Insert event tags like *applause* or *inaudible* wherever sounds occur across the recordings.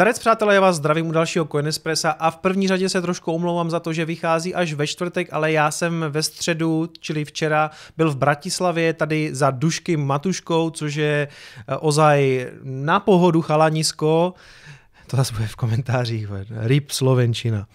Zdarec přátelé, já vás zdravím u dalšího Coinespressa a v první řadě se trošku omlouvám za to, že vychází až ve čtvrtek, ale já jsem ve středu, čili včera, byl v Bratislavě tady za Dušky Matuškou, což je eh, ozaj na pohodu chalanisko. To zase bude v komentářích. Rip Slovenčina.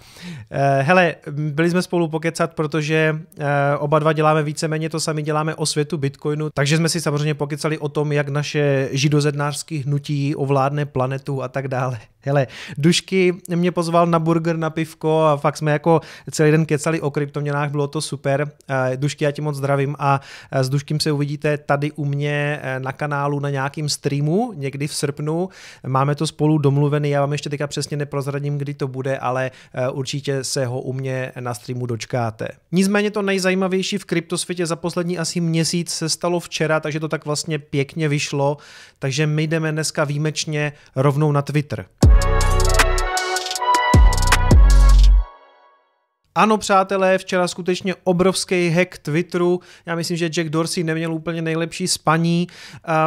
Eh, hele, byli jsme spolu pokecat, protože eh, oba dva děláme víceméně to sami, děláme o světu Bitcoinu, takže jsme si samozřejmě pokecali o tom, jak naše židozednářské hnutí ovládne planetu a tak dále. Hele, Dušky mě pozval na burger, na pivko a fakt jsme jako celý den kecali o kryptoměnách, bylo to super. Eh, Dušky, já ti moc zdravím a s Duškým se uvidíte tady u mě na kanálu na nějakým streamu někdy v srpnu. Máme to spolu domluvený, já vám ještě teďka přesně neprozradím, kdy to bude, ale eh, určitě se ho u mě na streamu dočkáte. Nicméně to nejzajímavější v kryptosvětě za poslední asi měsíc se stalo včera, takže to tak vlastně pěkně vyšlo, takže my jdeme dneska výjimečně rovnou na Twitter. Ano, přátelé, včera skutečně obrovský hack Twitteru. Já myslím, že Jack Dorsey neměl úplně nejlepší spaní.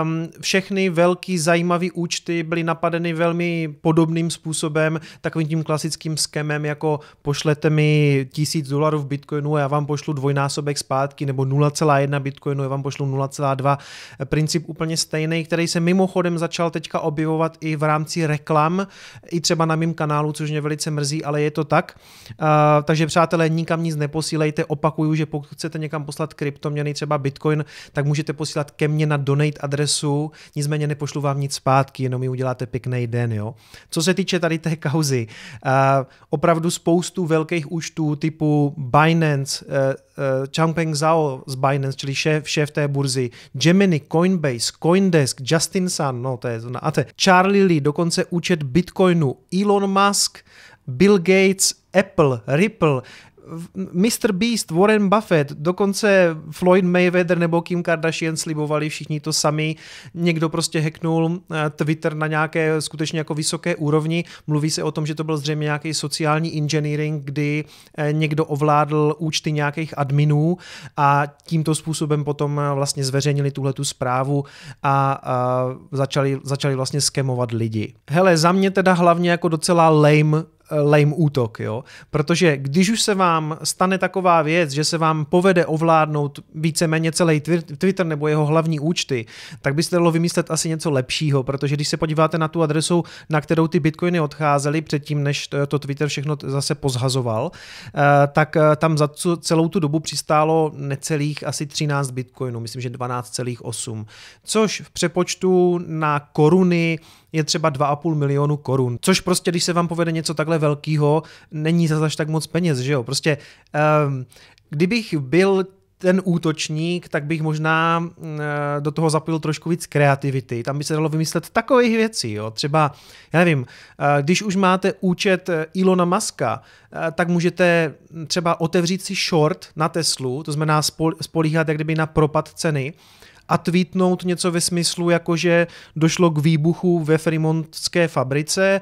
Um, všechny velký zajímavý účty byly napadeny velmi podobným způsobem, takovým tím klasickým skemem, jako pošlete mi tisíc dolarů v bitcoinu a já vám pošlu dvojnásobek zpátky, nebo 0,1 bitcoinu, já vám pošlu 0,2. Princip úplně stejný, který se mimochodem začal teďka objevovat i v rámci reklam, i třeba na mém kanálu, což mě velice mrzí, ale je to tak. Uh, takže přátelé, nikam nic neposílejte. Opakuju, že pokud chcete někam poslat kryptoměny, třeba Bitcoin, tak můžete posílat ke mně na donate adresu, nicméně nepošlu vám nic zpátky, jenom mi uděláte pěkný den. Jo? Co se týče tady té kauzy, uh, opravdu spoustu velkých účtů typu Binance, uh, Changpeng Zhao z Binance, čili šéf, šéf té burzy, Gemini, Coinbase, Coindesk, Justin Sun, no to je to je Charlie Lee, dokonce účet Bitcoinu, Elon Musk, Bill Gates, Apple, Ripple, Mr. Beast, Warren Buffett, dokonce Floyd Mayweather nebo Kim Kardashian slibovali všichni to sami. Někdo prostě heknul eh, Twitter na nějaké skutečně jako vysoké úrovni. Mluví se o tom, že to byl zřejmě nějaký sociální engineering, kdy eh, někdo ovládl účty nějakých adminů a tímto způsobem potom eh, vlastně zveřejnili tuhle tu zprávu a, a začali, začali vlastně skemovat lidi. Hele, za mě teda hlavně jako docela lame lame útok, jo? protože když už se vám stane taková věc, že se vám povede ovládnout víceméně celý Twitter nebo jeho hlavní účty, tak byste dalo vymyslet asi něco lepšího, protože když se podíváte na tu adresu, na kterou ty bitcoiny odcházely předtím, než to Twitter všechno zase pozhazoval, eh, tak eh, tam za celou tu dobu přistálo necelých asi 13 bitcoinů, myslím, že 12,8, což v přepočtu na koruny je třeba 2,5 milionu korun. Což prostě, když se vám povede něco takhle velkého, není zase tak moc peněz, že jo? Prostě um, kdybych byl ten útočník, tak bych možná mm, eh, do toho zapojil trošku víc kreativity. Tam by se dalo vymyslet takových věcí. Jo. Třeba, já nevím, eh, když už máte účet eh, Ilona Maska, tak můžete mm, třeba otevřít si short na Teslu, to znamená spolíhat jak kdyby na propad ceny a tweetnout něco ve smyslu, jako že došlo k výbuchu ve Fremontské fabrice,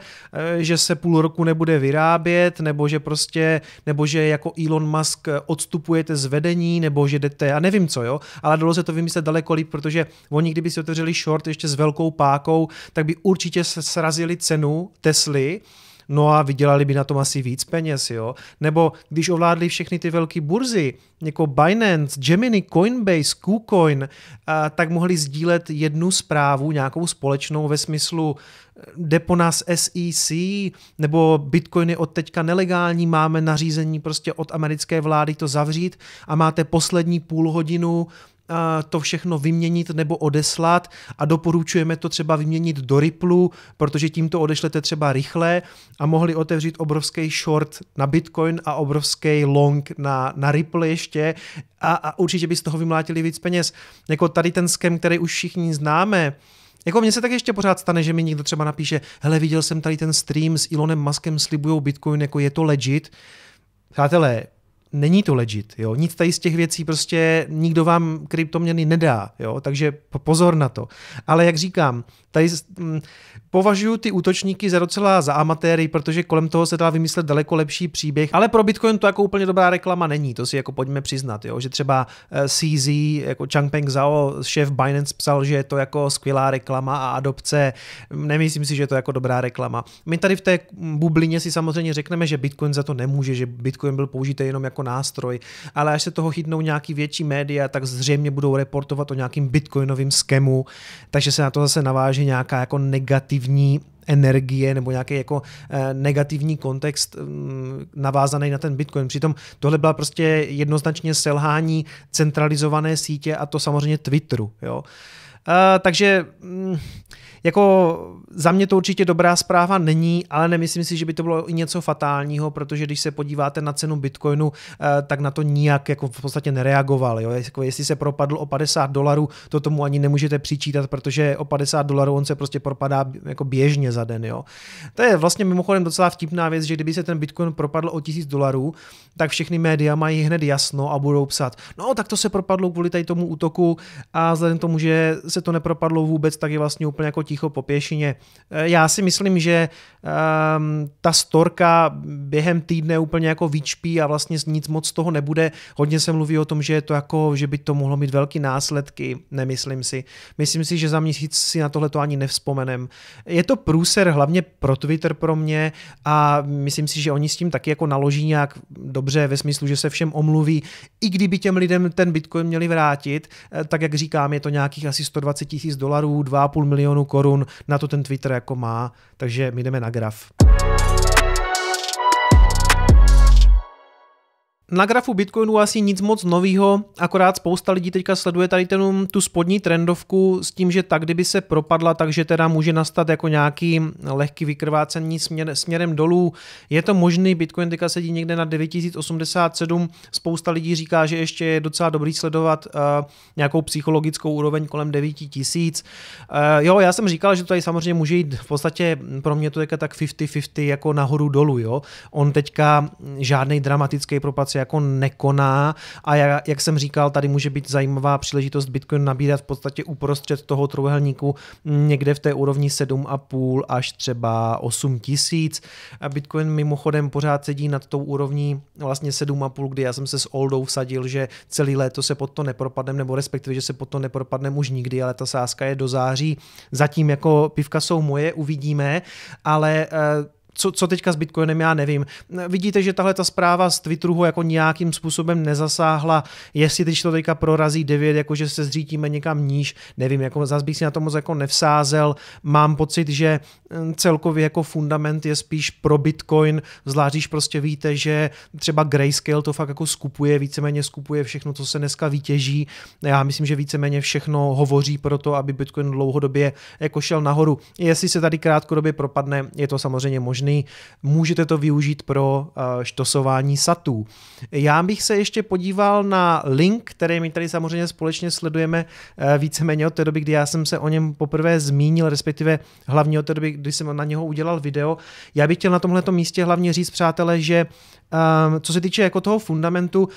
eh, že se půl roku nebude vyrábět, nebo že prostě, nebo že jako Elon Musk odstupujete z vedení, nebo že jdete, a nevím co, jo, ale dalo se to vymyslet daleko líp, protože oni, kdyby si otevřeli short ještě s velkou pákou, tak by určitě srazili cenu Tesly, no a vydělali by na tom asi víc peněz, jo. Nebo když ovládli všechny ty velké burzy, jako Binance, Gemini, Coinbase, KuCoin, a, tak mohli sdílet jednu zprávu, nějakou společnou ve smyslu eh, depo nás SEC, nebo Bitcoin je od teďka nelegální, máme nařízení prostě od americké vlády to zavřít a máte poslední půl hodinu to všechno vyměnit nebo odeslat a doporučujeme to třeba vyměnit do Ripple, protože tím to odešlete třeba rychle a mohli otevřít obrovský short na Bitcoin a obrovský long na, na Ripple ještě a, a určitě by z toho vymlátili víc peněz. Jako tady ten skem, který už všichni známe, jako mně se tak ještě pořád stane, že mi někdo třeba napíše, hele, viděl jsem tady ten stream s Elonem Muskem, slibujou Bitcoin, jako je to legit. Přátelé, není to legit, jo. Nic tady z těch věcí prostě nikdo vám kryptoměny nedá, jo. Takže pozor na to. Ale jak říkám, tady mm, považuji ty útočníky za docela za amatéry, protože kolem toho se dá vymyslet daleko lepší příběh, ale pro Bitcoin to jako úplně dobrá reklama není, to si jako pojďme přiznat, jo. Že třeba eh, CZ, jako Changpeng Zhao, šéf Binance psal, že je to jako skvělá reklama a adopce, mm, nemyslím si, že je to jako dobrá reklama. My tady v té mm, bublině si samozřejmě řekneme, že Bitcoin za to nemůže, že Bitcoin byl použitý jenom jako jako nástroj, ale až se toho chytnou nějaký větší média, tak zřejmě budou reportovat o nějakým bitcoinovým skemu, takže se na to zase naváže nějaká jako negativní energie nebo nějaký jako eh, negativní kontext mm, navázaný na ten Bitcoin. Přitom tohle byla prostě jednoznačně selhání centralizované sítě a to samozřejmě Twitteru. Jo. Uh, takže mm, jako za mě to určitě dobrá zpráva není, ale nemyslím si, že by to bylo i něco fatálního, protože když se podíváte na cenu Bitcoinu, eh, tak na to nijak jako v podstatě nereagoval. Jo? Jako jestli se propadl o 50 dolarů, to tomu ani nemůžete přičítat, protože o 50 dolarů on se prostě propadá jako běžně za den. Jo? To je vlastně mimochodem docela vtipná věc, že kdyby se ten Bitcoin propadl o 1000 dolarů, tak všechny média mají hned jasno a budou psát. no tak to se propadlo kvůli tady tomu útoku a vzhledem k tomu, že se to nepropadlo vůbec, tak je vlastně úplně jako tichý ticho po pěšině. Eh, já si myslím, že um, ta storka během týdne úplně jako vyčpí a vlastně nic moc z toho nebude. Hodně se mluví o tom, že je to jako, že by to mohlo mít velký následky, nemyslím si. Myslím si, že za měsíc si na tohle to ani nevzpomenem. Je to průser hlavně pro Twitter pro mě a myslím si, že oni s tím taky jako naloží nějak dobře ve smyslu, že se všem omluví. I kdyby těm lidem ten Bitcoin měli vrátit, eh, tak jak říkám, je to nějakých asi 120 tisíc dolarů, 2,5 milionu korun korun, na to ten Twitter jako má, takže my jdeme na graf. Na grafu Bitcoinu asi nic moc novýho, akorát spousta lidí teďka sleduje tady ten, tu spodní trendovku s tím, že tak kdyby se propadla, takže teda může nastat jako nějaký lehký vykrvácení směr, směrem dolů. Je to možný, Bitcoin teďka sedí někde na 9087, spousta lidí říká, že ještě je docela dobrý sledovat uh, nějakou psychologickou úroveň kolem 9000. Uh, eh, jo, já jsem říkal, že to tady samozřejmě může jít v podstatě pro mě to teďka tak 50-50 jako nahoru dolů, jo. On teďka žádný dramatický propad se jako nekoná a jak, jak jsem říkal, tady může být zajímavá příležitost Bitcoin nabírat v podstatě uprostřed toho trojúhelníku někde v té úrovni 7,5 až třeba 8 tisíc. Bitcoin mimochodem pořád sedí nad tou úrovní vlastně 7,5, kdy já jsem se s Oldou vsadil, že celý léto se pod to nepropadnem, nebo respektive, že se pod to nepropadnem už nikdy, ale ta sázka je do září. Zatím jako pivka jsou moje, uvidíme, ale eh, co, co teďka s Bitcoinem, já nevím. Vidíte, že tahle ta zpráva z Twitteru ho jako nějakým způsobem nezasáhla, jestli teď to teďka prorazí 9, jakože se zřítíme někam níž, nevím, jako zas bych si na to moc jako nevsázel. Mám pocit, že hm, celkově jako fundament je spíš pro Bitcoin, zvlášť když prostě víte, že třeba Grayscale to fakt jako skupuje, víceméně skupuje všechno, co se dneska vytěží. Já myslím, že víceméně všechno hovoří pro to, aby Bitcoin dlouhodobě jako šel nahoru. Jestli se tady krátkodobě propadne, je to samozřejmě možné možný. Můžete to využít pro eh, štosování satů. Já bych se ještě podíval na link, který my tady samozřejmě společně sledujeme eh, víceméně od té doby, kdy já jsem se o něm poprvé zmínil, respektive hlavně od té doby, kdy jsem na něho udělal video. Já bych chtěl na tomhle místě hlavně říct, přátelé, že eh, co se týče jako toho fundamentu,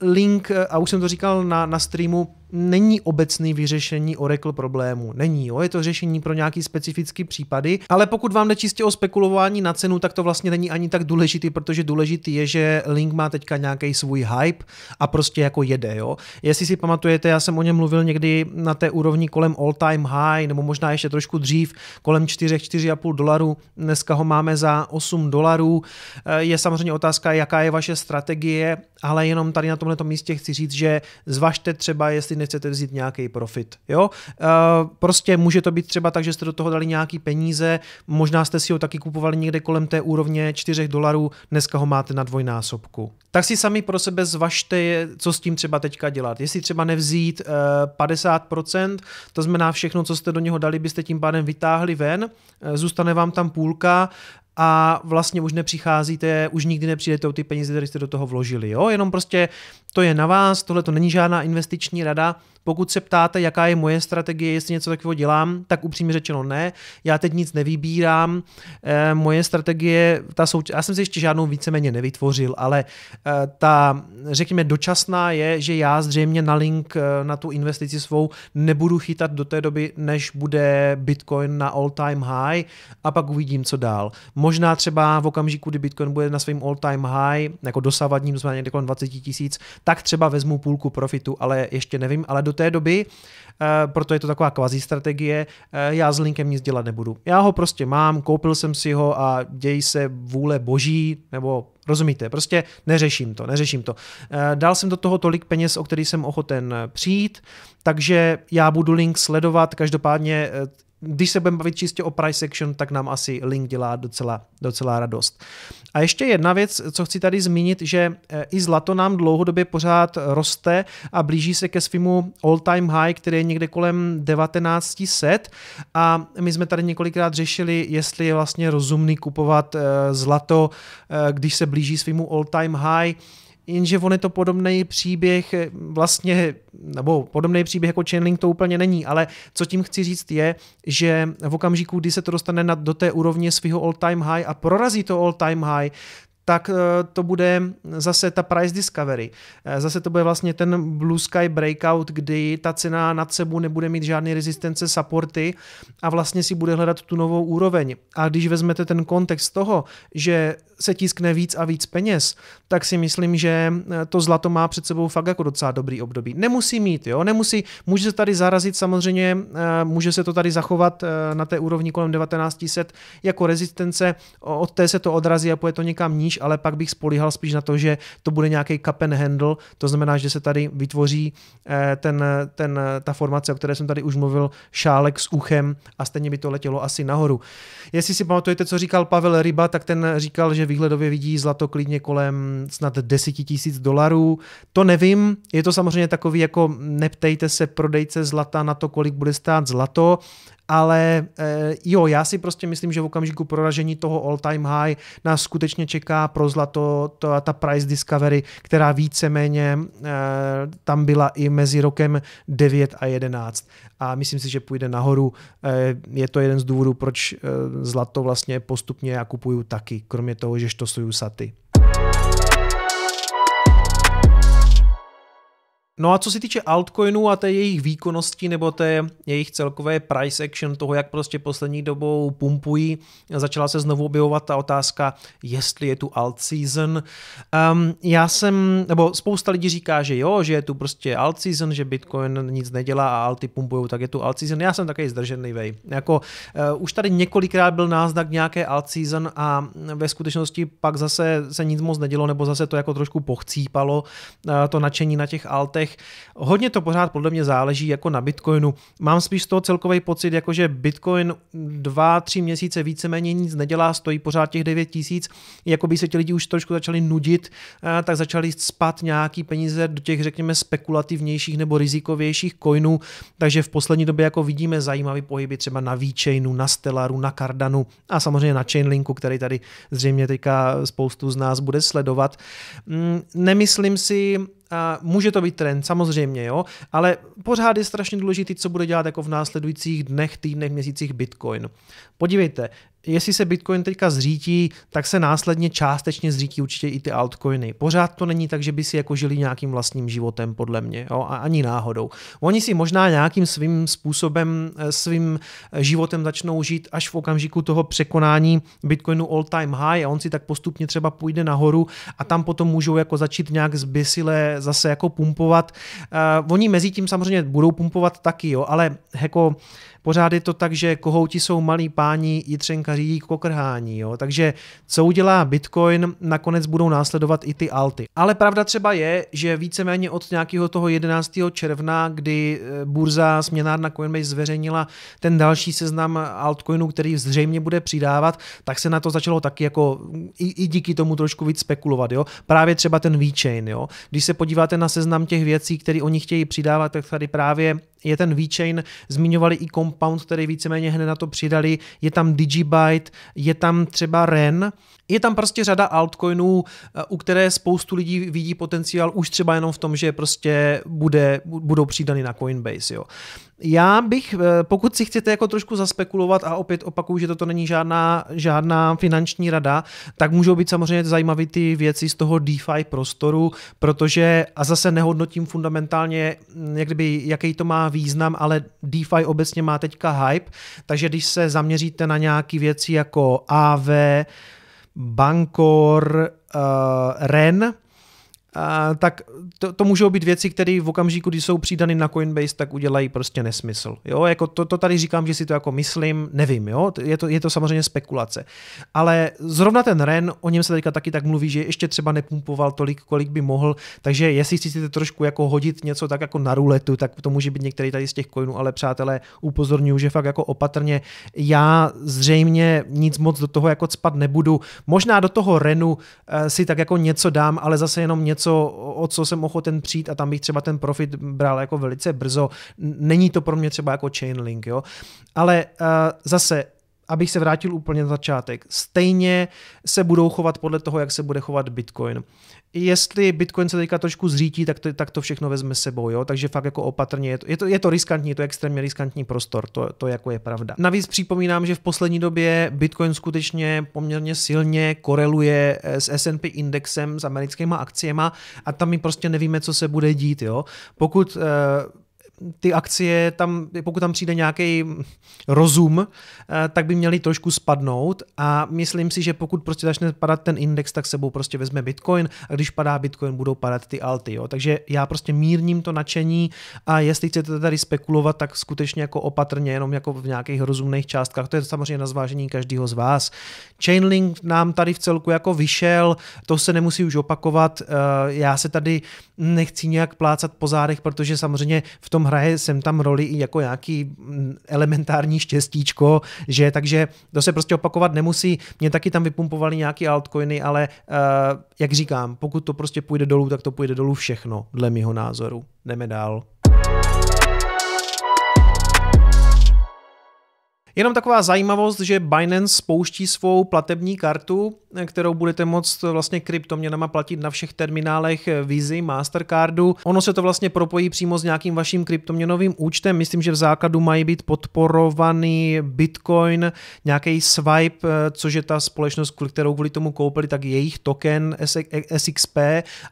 link, a už jsem to říkal na, na streamu, není obecný vyřešení Oracle problému. Není, jo, je to řešení pro nějaký specifický případy, ale pokud vám jde čistě o spekulování na cenu, tak to vlastně není ani tak důležitý, protože důležitý je, že Link má teďka nějaký svůj hype a prostě jako jede, jo. Jestli si pamatujete, já jsem o něm mluvil někdy na té úrovni kolem all time high, nebo možná ještě trošku dřív, kolem 4, 4,5 dolarů. Dneska ho máme za 8 dolarů. Eh, je samozřejmě otázka, jaká je vaše strategie, ale jenom tady na tomto místě chci říct, že zvažte třeba, jestli nechcete vzít nějaký profit. Jo? Eh, prostě může to být třeba tak, že jste do toho dali nějaký peníze, možná jste si ho taky kupovali někde kolem té úrovně 4 dolarů, dneska ho máte na dvojnásobku. Tak si sami pro sebe zvažte, co s tím třeba teďka dělat. Jestli třeba nevzít uh, eh, 50%, to znamená všechno, co jste do něho dali, byste tím pádem vytáhli ven, eh, zůstane vám tam půlka a vlastně už nepřicházíte, už nikdy nepřijdete o ty peníze, které jste do toho vložili. Jo? Jenom prostě to je na vás, tohle to není žádná investiční rada. Pokud se ptáte, jaká je moje strategie, jestli něco takového dělám, tak upřímně řečeno ne. Já teď nic nevybírám. E, moje strategie, ta souč- já jsem si ještě žádnou víceméně nevytvořil, ale e, ta, řekněme, dočasná je, že já zřejmě na link e, na tu investici svou nebudu chytat do té doby, než bude Bitcoin na all-time high a pak uvidím, co dál. Možná třeba v okamžiku, kdy Bitcoin bude na svém all-time high, jako dosavadním, znamená někde kolem 20 tisíc, tak třeba vezmu půlku profitu, ale ještě nevím, ale do té doby, eh, proto je to taková kvazi strategie, eh, já s linkem nic dělat nebudu. Já ho prostě mám, koupil jsem si ho a dějí se vůle boží, nebo Rozumíte? Prostě neřeším to, neřeším to. Eh, dal jsem do toho tolik peněz, o který jsem ochoten přijít, takže já budu link sledovat, každopádně když se budeme bavit čistě o price section, tak nám asi link dělá docela, docela radost. A ještě jedna věc, co chci tady zmínit, že eh, i zlato nám dlouhodobě pořád roste a blíží se ke svému all-time high, který je někde kolem 1900 a my jsme tady několikrát řešili, jestli je vlastně rozumný kupovat eh, zlato, eh, když se blíží svému all-time high. Jenže on je to podobný příběh eh, vlastně, nebo podobný příběh jako Chainlink to úplně není, ale co tím chci říct je, že v okamžiku, kdy se to dostane na, do té úrovně svého all-time high a prorazí to all-time high, tak eh, to bude zase ta price discovery. Eh, zase to bude vlastně ten blue sky breakout, kdy ta cena nad sebou nebude mít žádné rezistence supporty a vlastně si bude hledat tu novou úroveň. A když vezmete ten kontext toho, že se tiskne víc a víc peněz, tak si myslím, že eh, to zlato má před sebou fakt jako docela dobrý období. Nemusí mít, jo, nemusí, může se tady zarazit samozřejmě, může se to tady zachovat na té úrovni kolem 1900 jako rezistence, od té se to odrazí a půjde to někam níž, spíš, ale pak bych spolíhal spíš na to, že to bude nějaký cup and handle, to znamená, že se tady vytvoří eh, ten, ten, ta formace, o které jsem tady už mluvil, šálek s uchem a stejně by to letělo asi nahoru. Jestli si pamatujete, co říkal Pavel Ryba, tak ten říkal, že výhledově vidí zlato klidně kolem snad 10 tisíc dolarů. To nevím, je to samozřejmě takový jako neptejte se prodejce zlata na to, kolik bude stát zlato, ale e, jo, já si prostě myslím, že v okamžiku proražení toho all-time high nás skutečně čeká pro zlato to, ta price discovery, která víceméně e, tam byla i mezi rokem 9 a 11. A myslím si, že půjde nahoru. E, je to jeden z důvodů, proč e, zlato vlastně postupně já kupuju taky, kromě toho, že štosuju saty. No a co se týče altcoinů a té jejich výkonnosti nebo té jejich celkové price action, toho, jak prostě poslední dobou pumpují, začala se znovu objevovat ta otázka, jestli je tu alt season. Um, já jsem, nebo spousta lidí říká, že jo, že je tu prostě alt season, že Bitcoin nic nedělá a alty pumpují, tak je tu alt season. Já jsem takový vej. Jako, uh, už tady několikrát byl náznak nějaké alt season a ve skutečnosti pak zase se nic moc nedělo, nebo zase to jako trošku pochcípalo uh, to nadšení na těch altech letech. Hodně to pořád podle mě záleží jako na Bitcoinu. Mám spíš z toho celkový pocit, jako že Bitcoin dva tři měsíce víceméně nic nedělá, stojí pořád těch 9 tisíc, jako by se ti lidi už trošku začali nudit, eh, tak začali spat nějaký peníze do těch, řekněme, spekulativnějších nebo rizikovějších coinů, takže v poslední době jako vidíme zajímavé pohyby třeba na VeChainu, na Stellaru, na Cardanu a samozřejmě na Chainlinku, který tady zřejmě teďka spoustu z nás bude sledovat. Mm, nemyslím si, a může to být trend, samozřejmě, jo, ale pořád je strašně důležitý, co bude dělat jako v následujících dnech, týdnech, měsících Bitcoin. Podívejte, jestli se Bitcoin teďka zřítí, tak se následně částečně zřítí určitě i ty altcoiny. Pořád to není tak, že by si jako žili nějakým vlastním životem, podle mě, jo? a ani náhodou. Oni si možná nějakým svým způsobem, eh, svým eh, životem začnou žít až v okamžiku toho překonání Bitcoinu all time high a on si tak postupně třeba půjde nahoru a tam potom můžou jako začít nějak zbysile zase jako pumpovat. Uh, oni mezi tím samozřejmě budou pumpovat taky, jo? ale jako pořád je to tak, že kohouti jsou malí páni, jitřenka řídí k pokrhání. Jo? Takže co udělá Bitcoin, nakonec budou následovat i ty alty. Ale pravda třeba je, že víceméně od nějakého toho 11. června, kdy eh, burza směnárna Coinbase zveřejnila ten další seznam altcoinů, který zřejmě bude přidávat, tak se na to začalo taky jako i, i díky tomu trošku víc spekulovat. Jo? Právě třeba ten VeChain. Jo? Když se podíváte na seznam těch věcí, které oni chtějí přidávat, tak tady právě je ten VeChain, zmiňovali i Compound, který víceméně hned na to přidali, je tam Digibyte, je tam třeba REN, je tam prostě řada altcoinů, eh, u které spoustu lidí vidí potenciál už třeba jenom v tom, že prostě bude, budou přidany na Coinbase. Jo. Já bych, eh, pokud si chcete jako trošku zaspekulovat, a opět opakuju, že toto není žádná, žádná finanční rada, tak můžou být samozřejmě zajímavé ty věci z toho DeFi prostoru, protože, a zase nehodnotím fundamentálně, hm, jak kdyby, jaký to má význam, ale DeFi obecně má teďka hype, takže když se zaměříte na nějaké věci jako AV, Bankor, uh, REN, Uh, tak to, to můžou být věci, které v okamžiku, kdy jsou přidany na Coinbase, tak udělají prostě nesmysl. Jo, jako to, to tady říkám, že si to jako myslím, nevím, jo, je to, je to samozřejmě spekulace. Ale zrovna ten REN, o něm se teďka taky tak mluví, že ještě třeba nepumpoval tolik, kolik by mohl, takže jestli chcete trošku jako hodit něco tak jako na ruletu, tak to může být některý tady z těch coinů, ale přátelé, upozorňuji, že fakt jako opatrně, já zřejmě nic moc do toho jako cpat nebudu. Možná do toho RENu uh, si tak jako něco dám, ale zase jenom něco něco, o co jsem ochoten přijít a tam bych třeba ten profit bral jako velice brzo. Není to pro mě třeba jako Chainlink, jo. Ale uh, zase abych se vrátil úplně na začátek, stejně se budou chovat podle toho, jak se bude chovat Bitcoin jestli Bitcoin se teďka trošku zřítí, tak to, tak to všechno vezme sebou, jo? takže fakt jako opatrně, je to, je to, je to riskantní, je to extrémně riskantní prostor, to, to jako je pravda. Navíc připomínám, že v poslední době Bitcoin skutečně poměrně silně koreluje eh, s S&P indexem, s americkýma akciema a tam my prostě nevíme, co se bude dít. Jo? Pokud uh, ty akcie, tam, pokud tam přijde nějaký rozum, eh, tak by měly trošku spadnout a myslím si, že pokud prostě začne padat ten index, tak sebou prostě vezme Bitcoin a když padá Bitcoin, budou padat ty alty. Jo? Takže já prostě mírním to nadšení a jestli chcete tady spekulovat, tak skutečně jako opatrně, jenom jako v nějakých rozumných částkách. To je samozřejmě na zvážení každého z vás. Chainlink nám tady v celku jako vyšel, to se nemusí už opakovat. Eh, já se tady nechci nějak plácat po zádech, protože samozřejmě v tom tom hraje sem tam roli i jako nějaký mm, elementární štěstíčko, že takže to se prostě opakovat nemusí. Mě taky tam vypumpovali nějaký altcoiny, ale uh, jak říkám, pokud to prostě půjde dolů, tak to půjde dolů všechno, dle mého názoru. Jdeme dál. Jenom taková zajímavost, že Binance spouští svou platební kartu, kterou budete moct vlastně kryptoměnama platit na všech terminálech Visy, Mastercardu. Ono se to vlastně propojí přímo s nějakým vaším kryptoměnovým účtem. Myslím, že v základu mají být podporovaný Bitcoin, nějaký Swipe, což je ta společnost, kterou kvůli tomu koupili, tak jejich token SXP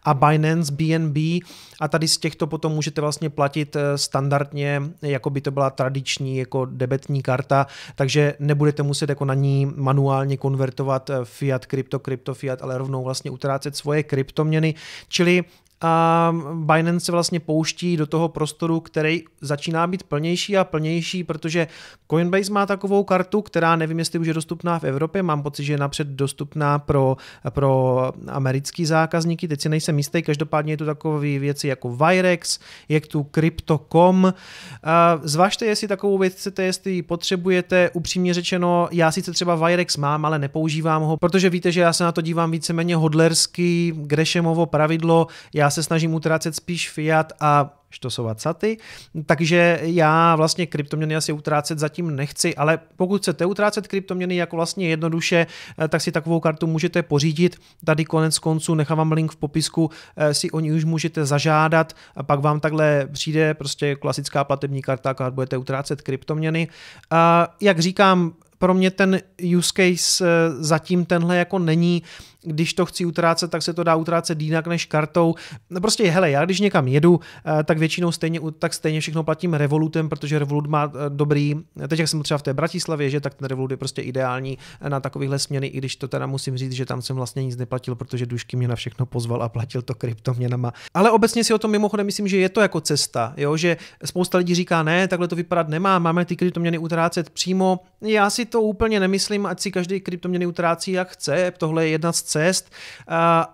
a Binance BNB a tady z těchto potom můžete vlastně platit standardně, jako by to byla tradiční jako debetní karta, takže nebudete muset jako na ní manuálně konvertovat eh, fiat, krypto, krypto, fiat, ale rovnou vlastně utrácet svoje kryptoměny. Čili a Binance se vlastně pouští do toho prostoru, který začíná být plnější a plnější, protože Coinbase má takovou kartu, která nevím, jestli už je dostupná v Evropě, mám pocit, že je napřed dostupná pro, pro americký zákazníky, teď si nejsem jistý, každopádně je tu takové věci jako Virex, je tu Crypto.com. Zvažte, jestli takovou věc chcete, jestli ji potřebujete, upřímně řečeno, já sice třeba Virex mám, ale nepoužívám ho, protože víte, že já se na to dívám víceméně hodlersky, Grešemovo pravidlo, já se snažím utrácet spíš fiat a štosovat saty, takže já vlastně kryptoměny asi utrácet zatím nechci, ale pokud chcete utrácet kryptoměny jako vlastně jednoduše, eh, tak si takovou kartu můžete pořídit. Tady konec konců nechám vám link v popisku, eh, si o ní už můžete zažádat a pak vám takhle přijde prostě klasická platební karta, akorát budete utrácet kryptoměny. A jak říkám, pro mě ten use case eh, zatím tenhle jako není když to chci utrácet, tak se to dá utrácet jinak než kartou. No prostě hele, já když někam jedu, eh, tak většinou stejně, tak stejně všechno platím Revolutem, protože Revolut má eh, dobrý, teď jak jsem třeba v té Bratislavě, že tak ten Revolut je prostě ideální eh, na takovýchhle směny, i když to teda musím říct, že tam jsem vlastně nic neplatil, protože Dušky mě na všechno pozval a platil to kryptoměnama. Ale obecně si o tom mimochodem myslím, že je to jako cesta, jo? že spousta lidí říká, ne, takhle to vypadat nemá, máme ty kryptoměny utrácet přímo. Já si to úplně nemyslím, ať si každý kryptoměny utrácí jak chce, tohle je jedna z cest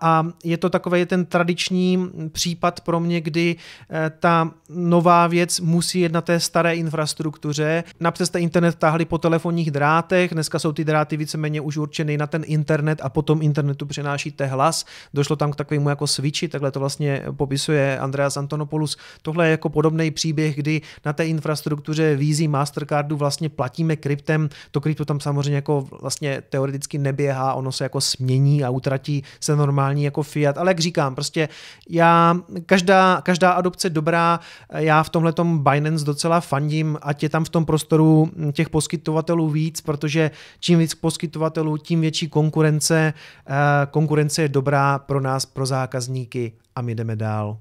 a je to takový ten tradiční případ pro mě, kdy eh, ta nová věc musí jednat té staré infrastruktuře. Například ten internet táhli po telefonních drátech, dneska jsou ty dráty víceméně už určeny na ten internet a potom internetu přenášíte hlas. Došlo tam k takovému jako switchi, takhle to vlastně popisuje Andreas Antonopoulos. Tohle je jako podobný příběh, kdy na té infrastruktuře vízí Mastercardu vlastně platíme kryptem. To krypto tam samozřejmě jako vlastně teoreticky neběhá, ono se jako smění a utratí se normální jako Fiat. Ale jak říkám, prostě já, každá, každá adopce dobrá, já v tomhle Binance docela fandím, ať je tam v tom prostoru těch poskytovatelů víc, protože čím víc poskytovatelů, tím větší konkurence. Eh, konkurence je dobrá pro nás, pro zákazníky a my jdeme dál.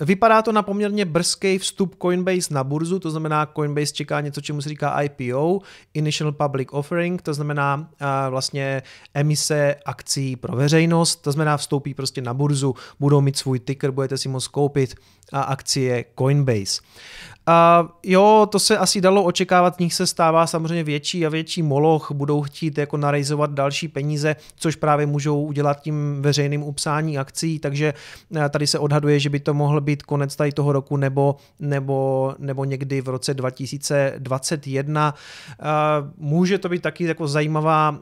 Vypadá to na poměrně brzký vstup Coinbase na burzu, to znamená Coinbase čeká něco, čemu se říká IPO, Initial Public Offering, to znamená vlastně emise akcí pro veřejnost, to znamená vstoupí prostě na burzu, budou mít svůj ticker, budete si moct koupit akcie Coinbase. A jo, to se asi dalo očekávat, z nich se stává samozřejmě větší a větší moloch, budou chtít jako narejzovat další peníze, což právě můžou udělat tím veřejným upsání akcí, takže eh, tady se odhaduje, že by to mohl být konec tady toho roku nebo, nebo, nebo někdy v roce 2021. Eh, může to být taky jako zajímavá mm,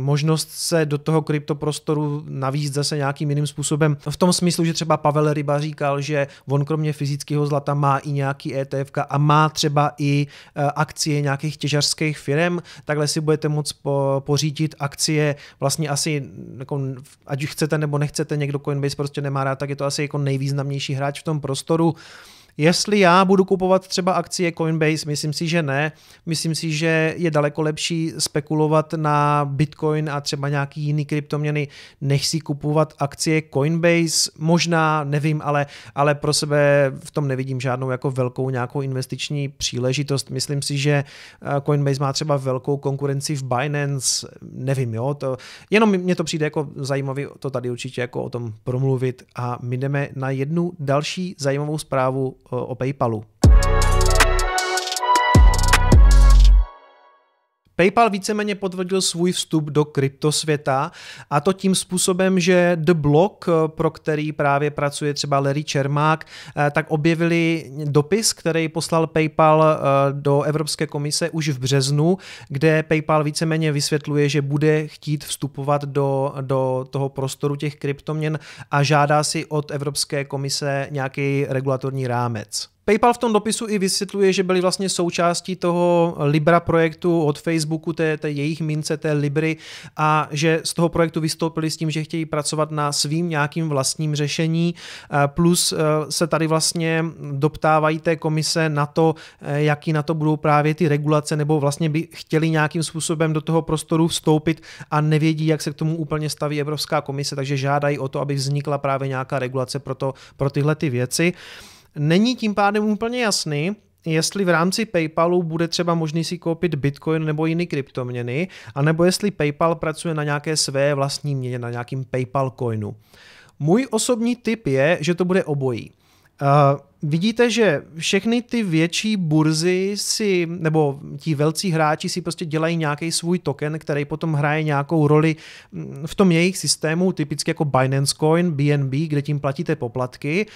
možnost se do toho kryptoprostoru navíc zase nějakým jiným způsobem. V tom smyslu, že třeba Pavel Ryba říkal, že on kromě fyzického zlata má i nějaký ETF šéfka a má třeba i e, akcie nějakých těžařských firm, takhle si budete moct pořídit akcie vlastně asi, jako, ať už chcete nebo nechcete, někdo Coinbase prostě nemá rád, tak je to asi jako nejvýznamnější hráč v tom prostoru. Jestli já budu kupovat třeba akcie Coinbase, myslím si, že ne. Myslím si, že je daleko lepší spekulovat na Bitcoin a třeba nějaký jiný kryptoměny, než si kupovat akcie Coinbase. Možná, nevím, ale, ale pro sebe v tom nevidím žádnou jako velkou nějakou investiční příležitost. Myslím si, že eh, Coinbase má třeba velkou konkurenci v Binance, nevím, jo, to, jenom mě to přijde jako zajímavý to tady určitě jako o tom promluvit a my jdeme na jednu další zajímavou zprávu o PayPalu. PayPal víceméně potvrdil svůj vstup do kryptosvěta a to tím způsobem, že The Block, pro který právě pracuje třeba Larry Čermák, eh, tak objevili dopis, který poslal PayPal eh, do Evropské komise už v březnu, kde PayPal víceméně vysvětluje, že bude chtít vstupovat do, do toho prostoru těch kryptoměn a žádá si od Evropské komise nějaký regulatorní rámec. PayPal v tom dopisu i vysvětluje, že byli vlastně součástí toho Libra projektu od Facebooku, té, té jejich mince, té Libry, a že z toho projektu vystoupili s tím, že chtějí pracovat na svým nějakým vlastním řešení. Eh, plus eh, se tady vlastně doptávají té komise na to, eh, jaký na to budou právě ty regulace, nebo vlastně by chtěli nějakým způsobem do toho prostoru vstoupit a nevědí, jak se k tomu úplně staví Evropská komise, takže žádají o to, aby vznikla právě nějaká regulace pro, to, pro tyhle ty věci. Není tím pádem úplně jasný, jestli v rámci PayPalu bude třeba možný si koupit Bitcoin nebo jiné kryptoměny, anebo jestli PayPal pracuje na nějaké své vlastní měně, na nějakým PayPal coinu. Můj osobní tip je, že to bude obojí. Uh, vidíte, že všechny ty větší burzy si, nebo ti velcí hráči si prostě dělají nějaký svůj token, který potom hraje nějakou roli mm, v tom jejich systému, typicky jako Binance Coin, BNB, kde tím platíte poplatky.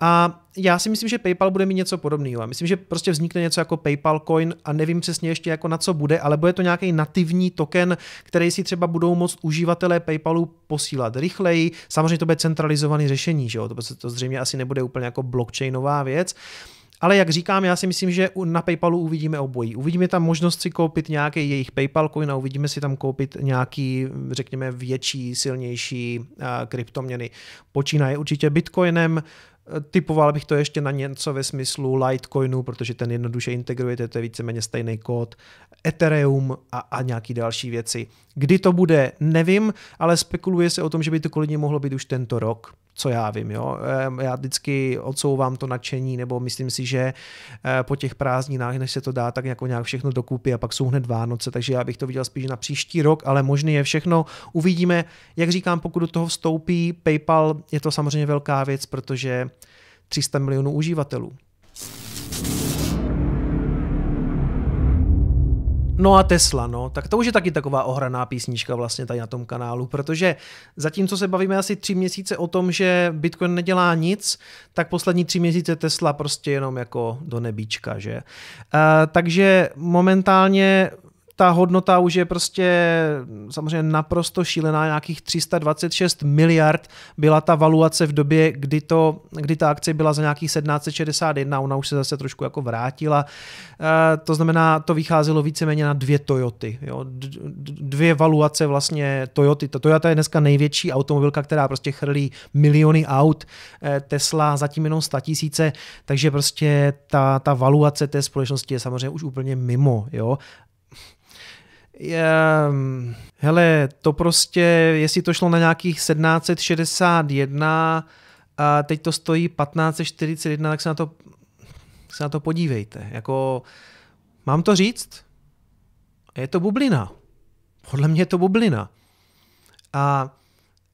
A já si myslím, že PayPal bude mít něco podobného. Já myslím, že prostě vznikne něco jako PayPal Coin a nevím přesně ještě jako na co bude, ale bude to nějaký nativní token, který si třeba budou moct uživatelé PayPalu posílat rychleji. Samozřejmě to bude centralizované řešení, že jo? To, prostě to zřejmě asi nebude úplně jako blockchainová skvělá věc. Ale jak říkám, já si myslím, že na PayPalu uvidíme obojí. Uvidíme tam možnost si koupit nějaký jejich PayPal coin a uvidíme si tam koupit nějaký, řekněme, větší, silnější eh, kryptoměny. Počínaje určitě Bitcoinem, eh, Typoval bych to ještě na něco ve smyslu Litecoinu, protože ten jednoduše integrujete, to je víceméně stejný kód, Ethereum a, a nějaký další věci. Kdy to bude, nevím, ale spekuluje se o tom, že by to kolidně mohlo být už tento rok co já vím. Jo? Já vždycky odsouvám to nadšení, nebo myslím si, že eh, po těch prázdninách, než se to dá, tak jako nějak všechno dokupí a pak jsou hned Vánoce, takže já bych to viděl spíš na příští rok, ale možný je všechno. Uvidíme, jak říkám, pokud do toho vstoupí PayPal, je to samozřejmě velká věc, protože 300 milionů uživatelů. No a Tesla, no, tak to už je taky taková ohraná písnička vlastně tady na tom kanálu, protože zatímco se bavíme asi tři měsíce o tom, že Bitcoin nedělá nic, tak poslední tři měsíce Tesla prostě jenom jako do nebíčka, že. Uh, takže momentálně ta hodnota už je prostě samozřejmě naprosto šílená, nějakých 326 miliard byla ta valuace v době, kdy, to, kdy ta akce byla za nějakých 1761, ona už se zase trošku jako vrátila. E, to znamená, to vycházelo víceméně na dvě Toyoty. Jo? Dvě valuace vlastně Toyoty. Ta Toyota je dneska největší automobilka, která prostě chrlí miliony aut. E, Tesla zatím jenom 100 tisíce, takže prostě ta, ta valuace té společnosti je samozřejmě už úplně mimo. Jo? Je, mm, hele, to prostě, jestli to šlo na nějakých 1761 a teď to stojí 1541, tak se na to, se na to podívejte. Jako, mám to říct? Je to bublina. Podle mě je to bublina. A,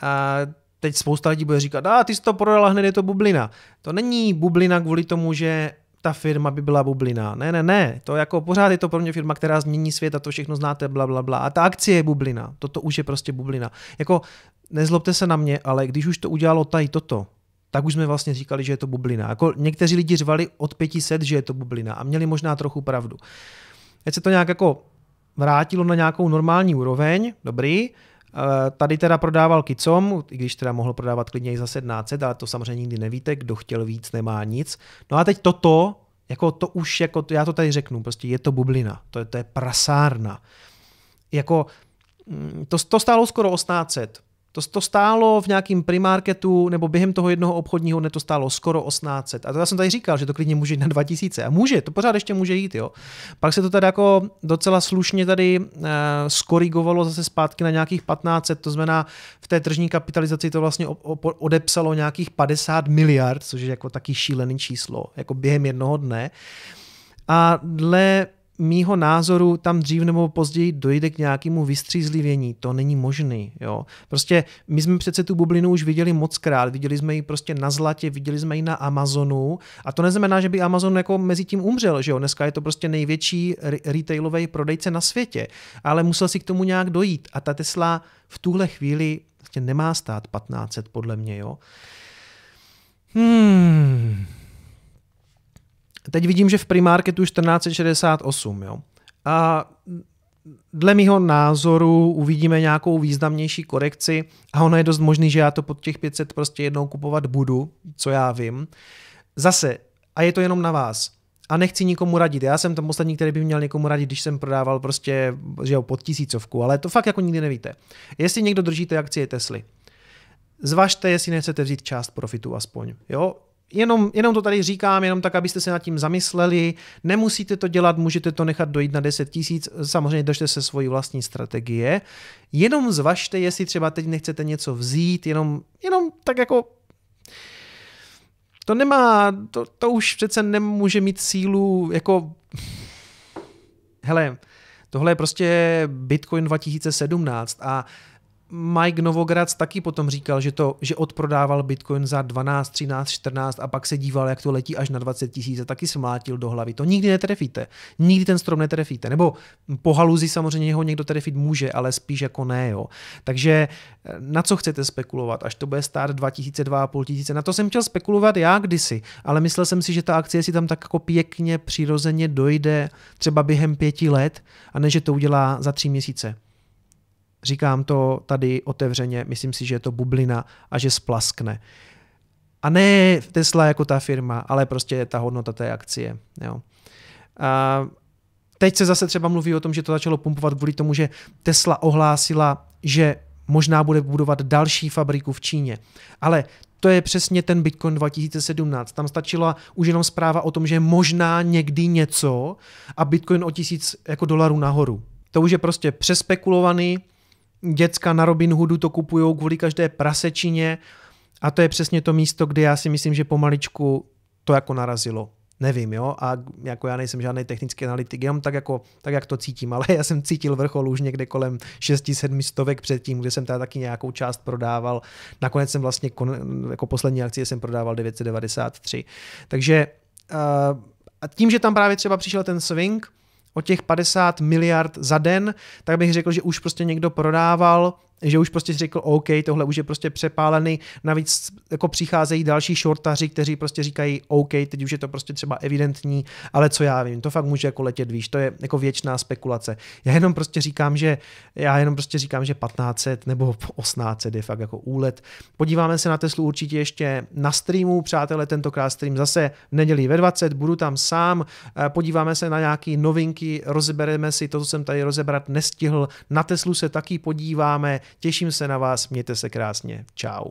a teď spousta lidí bude říkat, a ty jsi to prodala, hned je to bublina. To není bublina kvůli tomu, že ta firma by byla bublina. Ne, ne, ne, to jako pořád je to pro mě firma, která změní svět a to všechno znáte, bla, bla, bla. A ta akcie je bublina, toto už je prostě bublina. Jako nezlobte se na mě, ale když už to udělalo tady toto, tak už jsme vlastně říkali, že je to bublina. Jako někteří lidi řvali od 500, že je to bublina a měli možná trochu pravdu. Teď se to nějak jako vrátilo na nějakou normální úroveň, dobrý, Eh, tady teda prodával kicom, i když teda mohl prodávat klidně i za 1700, ale to samozřejmě nikdy nevíte, kdo chtěl víc, nemá nic. No a teď toto, jako to už, jako to, já to tady řeknu, prostě je to bublina, to je, to je prasárna. Jako, mm, to, to stálo skoro 1800, to, to stálo v nějakém primarketu nebo během toho jednoho obchodního dne to stálo skoro 1800. A to já jsem tady říkal, že to klidně může jít na 2000. A může, to pořád ještě může jít, jo. Pak se to tady jako docela slušně tady uh, skorigovalo zase zpátky na nějakých 1500, to znamená v té tržní kapitalizaci to vlastně o, o, odepsalo nějakých 50 miliard, což je jako taky šílený číslo, jako během jednoho dne. A dle mýho názoru tam dřív nebo později dojde k nějakému vystřízlivění. To není možný. Jo? Prostě my jsme přece tu bublinu už viděli moc krát. Viděli jsme ji prostě na zlatě, viděli jsme ji na Amazonu. A to neznamená, že by Amazon jako mezi tím umřel. Že jo? Dneska je to prostě největší retailový prodejce na světě. Ale musel si k tomu nějak dojít. A ta Tesla v tuhle chvíli prostě nemá stát 1500 podle mě. Jo? Hmm. Teď vidím, že v primárketu 1468. Jo? A dle mého názoru uvidíme nějakou významnější korekci a ono je dost možný, že já to pod těch 500 prostě jednou kupovat budu, co já vím. Zase, a je to jenom na vás. A nechci nikomu radit. Já jsem tam poslední, který by měl někomu radit, když jsem prodával prostě že jo, pod tisícovku, ale to fakt jako nikdy nevíte. Jestli někdo držíte akcie Tesly, zvažte, jestli nechcete vzít část profitu aspoň. Jo? Jenom, jenom to tady říkám, jenom tak, abyste se nad tím zamysleli. Nemusíte to dělat, můžete to nechat dojít na 10 tisíc, samozřejmě držte se svoji vlastní strategie. Jenom zvažte, jestli třeba teď nechcete něco vzít, jenom, jenom tak jako to nemá, to, to už přece nemůže mít sílu, jako, hele, tohle je prostě Bitcoin 2017 a Mike Novogratz taky potom říkal, že, to, že odprodával Bitcoin za 12, 13, 14 a pak se díval, jak to letí až na 20 tisíc a taky smlátil do hlavy. To nikdy netrefíte. Nikdy ten strom netrefíte. Nebo po haluzi samozřejmě ho někdo trefit může, ale spíš jako ne. Jo. Takže eh, na co chcete spekulovat, až to bude stát 2000, 2,5 tisíce? Na to jsem chtěl spekulovat já kdysi, ale myslel jsem si, že ta akcie si tam tak jako pěkně, přirozeně dojde třeba během pěti let a ne, že to udělá za tři měsíce. Říkám to tady otevřeně, myslím si, že je to bublina a že splaskne. A ne Tesla jako ta firma, ale prostě ta hodnota té akcie. Jo. A teď se zase třeba mluví o tom, že to začalo pumpovat kvůli tomu, že Tesla ohlásila, že možná bude budovat další fabriku v Číně. Ale to je přesně ten Bitcoin 2017. Tam stačila už jenom zpráva o tom, že možná někdy něco a Bitcoin o tisíc jako dolarů nahoru. To už je prostě přespekulovaný, děcka na Robin Hoodu to kupují kvůli každé prasečině a to je přesně to místo, kde já si myslím, že pomaličku to jako narazilo. Nevím, jo, a jako já nejsem žádný technický analytik, jenom tak, jako, tak jak to cítím, *laughs* ale já jsem cítil vrchol už někde kolem 6-7 stovek předtím, kde jsem teda taky nějakou část prodával. Nakonec jsem vlastně, jako poslední akci jsem prodával 993. Takže uh, a tím, že tam právě třeba přišel ten swing, o těch 50 miliard za den, tak bych řekl, že už prostě někdo prodával že už prostě řekl OK, tohle už je prostě přepálený, navíc jako přicházejí další šortaři, kteří prostě říkají OK, teď už je to prostě třeba evidentní, ale co já vím, to fakt může jako letět víš. to je jako věčná spekulace. Já jenom prostě říkám, že já jenom prostě říkám, že 1500 nebo 1800 je fakt jako úlet. Podíváme se na Teslu určitě ještě na streamu, přátelé, tentokrát stream zase v neděli ve 20, budu tam sám, eh, podíváme se na nějaké novinky, rozebereme si to, co jsem tady rozebrat nestihl, na Teslu se taky podíváme, Těším se na vás, mějte se krásně, čau.